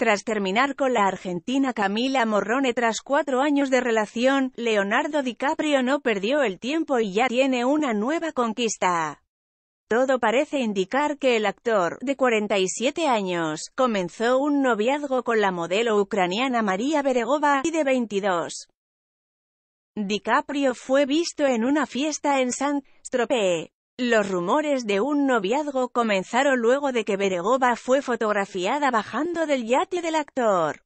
Tras terminar con la argentina Camila Morrone tras cuatro años de relación, Leonardo DiCaprio no perdió el tiempo y ya tiene una nueva conquista. Todo parece indicar que el actor, de 47 años, comenzó un noviazgo con la modelo ucraniana María Beregova, y de 22. DiCaprio fue visto en una fiesta en San Strope. Los rumores de un noviazgo comenzaron luego de que Beregova fue fotografiada bajando del yate del actor.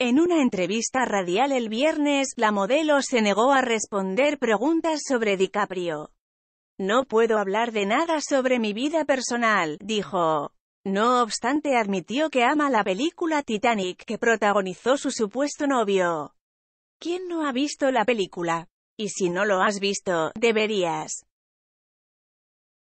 En una entrevista radial el viernes, la modelo se negó a responder preguntas sobre DiCaprio. No puedo hablar de nada sobre mi vida personal, dijo. No obstante admitió que ama la película Titanic que protagonizó su supuesto novio. ¿Quién no ha visto la película? Y si no lo has visto, deberías.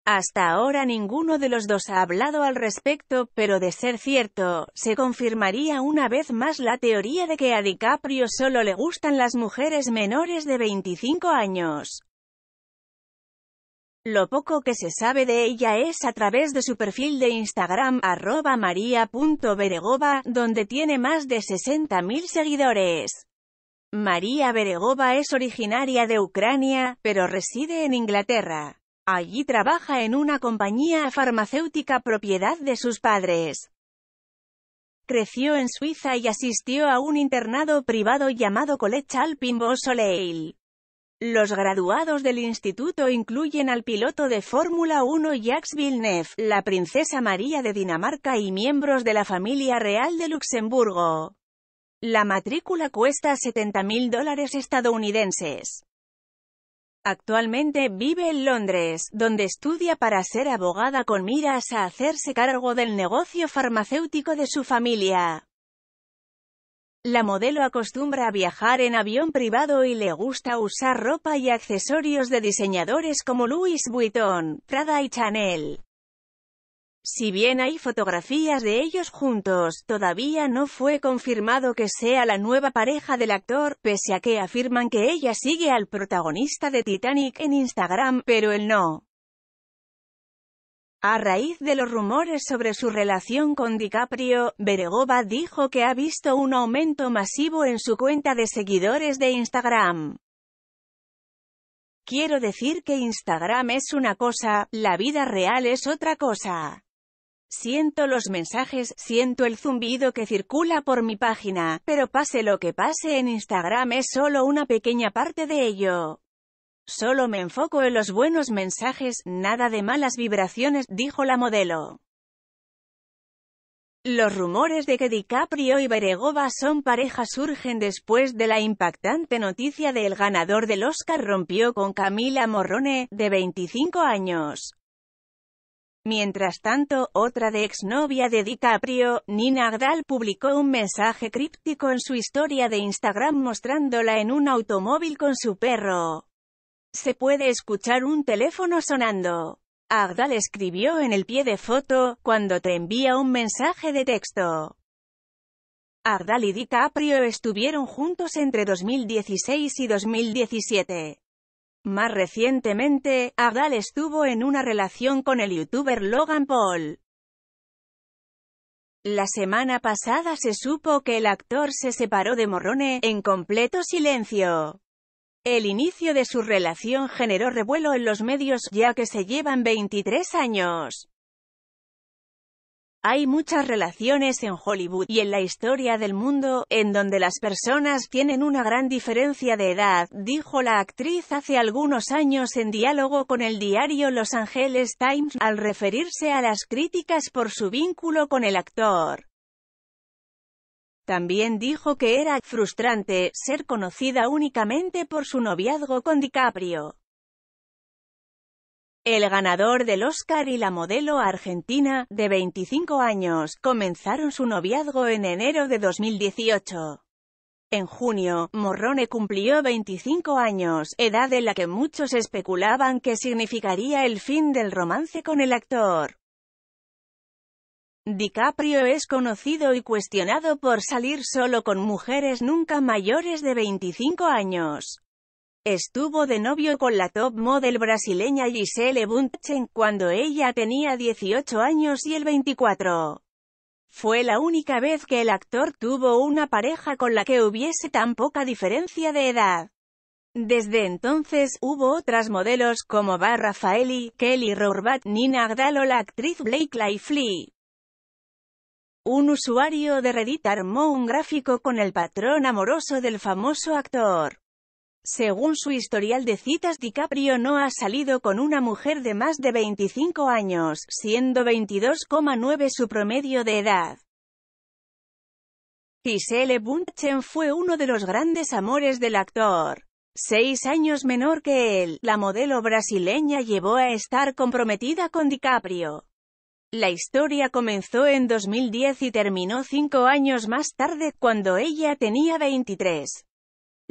Hasta ahora ninguno de los dos ha hablado al respecto, pero de ser cierto, se confirmaría una vez más la teoría de que a DiCaprio solo le gustan las mujeres menores de 25 años. Lo poco que se sabe de ella es a través de su perfil de Instagram, arroba maria.beregova, donde tiene más de 60.000 seguidores. María Beregova es originaria de Ucrania, pero reside en Inglaterra. Allí trabaja en una compañía farmacéutica propiedad de sus padres. Creció en Suiza y asistió a un internado privado llamado College Alpine Soleil. Los graduados del instituto incluyen al piloto de Fórmula 1 Jacques Villeneuve, la princesa María de Dinamarca y miembros de la familia real de Luxemburgo. La matrícula cuesta 70.000 dólares estadounidenses. Actualmente vive en Londres, donde estudia para ser abogada con miras a hacerse cargo del negocio farmacéutico de su familia. La modelo acostumbra a viajar en avión privado y le gusta usar ropa y accesorios de diseñadores como Louis Vuitton, Prada y Chanel. Si bien hay fotografías de ellos juntos, todavía no fue confirmado que sea la nueva pareja del actor, pese a que afirman que ella sigue al protagonista de Titanic en Instagram, pero él no. A raíz de los rumores sobre su relación con DiCaprio, Beregova dijo que ha visto un aumento masivo en su cuenta de seguidores de Instagram. Quiero decir que Instagram es una cosa, la vida real es otra cosa. Siento los mensajes, siento el zumbido que circula por mi página, pero pase lo que pase en Instagram es solo una pequeña parte de ello. Solo me enfoco en los buenos mensajes, nada de malas vibraciones, dijo la modelo. Los rumores de que DiCaprio y Beregova son pareja surgen después de la impactante noticia del ganador del Oscar rompió con Camila Morrone, de 25 años. Mientras tanto, otra de exnovia de DiCaprio, Nina Agdal, publicó un mensaje críptico en su historia de Instagram mostrándola en un automóvil con su perro. Se puede escuchar un teléfono sonando. Agdal escribió en el pie de foto, cuando te envía un mensaje de texto. Agdal y DiCaprio estuvieron juntos entre 2016 y 2017. Más recientemente, Adal estuvo en una relación con el youtuber Logan Paul. La semana pasada se supo que el actor se separó de Morrone, en completo silencio. El inicio de su relación generó revuelo en los medios, ya que se llevan 23 años. Hay muchas relaciones en Hollywood y en la historia del mundo, en donde las personas tienen una gran diferencia de edad, dijo la actriz hace algunos años en diálogo con el diario Los Angeles Times, al referirse a las críticas por su vínculo con el actor. También dijo que era frustrante ser conocida únicamente por su noviazgo con DiCaprio. El ganador del Oscar y la modelo argentina, de 25 años, comenzaron su noviazgo en enero de 2018. En junio, Morrone cumplió 25 años, edad en la que muchos especulaban que significaría el fin del romance con el actor. DiCaprio es conocido y cuestionado por salir solo con mujeres nunca mayores de 25 años. Estuvo de novio con la top model brasileña Gisele Bundchen cuando ella tenía 18 años y el 24. Fue la única vez que el actor tuvo una pareja con la que hubiese tan poca diferencia de edad. Desde entonces, hubo otras modelos como Barra Faeli, Kelly Rourbat, Nina Agdal o la actriz Blake Lively. Un usuario de Reddit armó un gráfico con el patrón amoroso del famoso actor. Según su historial de citas DiCaprio no ha salido con una mujer de más de 25 años, siendo 22,9 su promedio de edad. Gisele Bunchen fue uno de los grandes amores del actor. Seis años menor que él, la modelo brasileña llevó a estar comprometida con DiCaprio. La historia comenzó en 2010 y terminó cinco años más tarde, cuando ella tenía 23.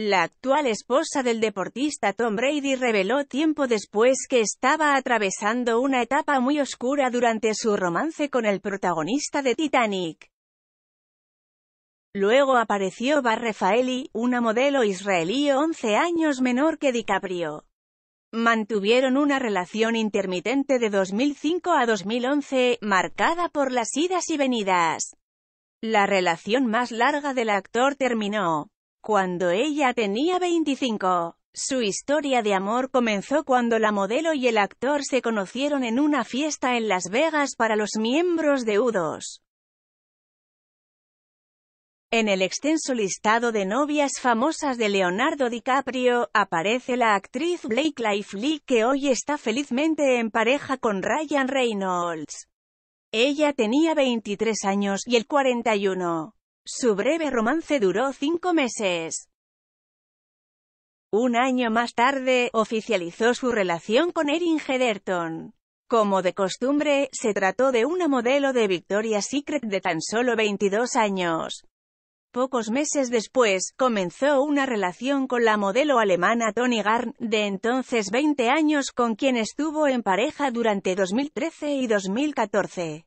La actual esposa del deportista Tom Brady reveló tiempo después que estaba atravesando una etapa muy oscura durante su romance con el protagonista de Titanic. Luego apareció Bar Rafaeli, una modelo israelí 11 años menor que DiCaprio. Mantuvieron una relación intermitente de 2005 a 2011, marcada por las idas y venidas. La relación más larga del actor terminó, cuando ella tenía 25, su historia de amor comenzó cuando la modelo y el actor se conocieron en una fiesta en Las Vegas para los miembros de U2. En el extenso listado de novias famosas de Leonardo DiCaprio, aparece la actriz Blake Lively que hoy está felizmente en pareja con Ryan Reynolds. Ella tenía 23 años y el 41. Su breve romance duró cinco meses. Un año más tarde, oficializó su relación con Erin Hederton. Como de costumbre, se trató de una modelo de Victoria's Secret de tan solo 22 años. Pocos meses después, comenzó una relación con la modelo alemana Toni Garn, de entonces 20 años con quien estuvo en pareja durante 2013 y 2014.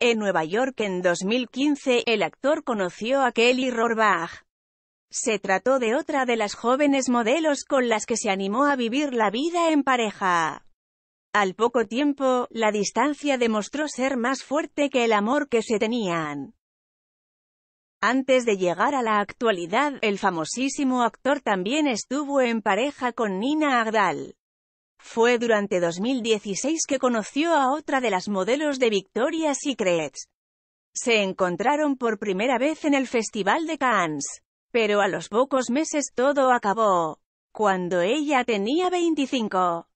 En Nueva York en 2015, el actor conoció a Kelly Rohrbach. Se trató de otra de las jóvenes modelos con las que se animó a vivir la vida en pareja. Al poco tiempo, la distancia demostró ser más fuerte que el amor que se tenían. Antes de llegar a la actualidad, el famosísimo actor también estuvo en pareja con Nina Agdal. Fue durante 2016 que conoció a otra de las modelos de Victoria Secret. Se encontraron por primera vez en el Festival de Cannes. Pero a los pocos meses todo acabó. Cuando ella tenía 25.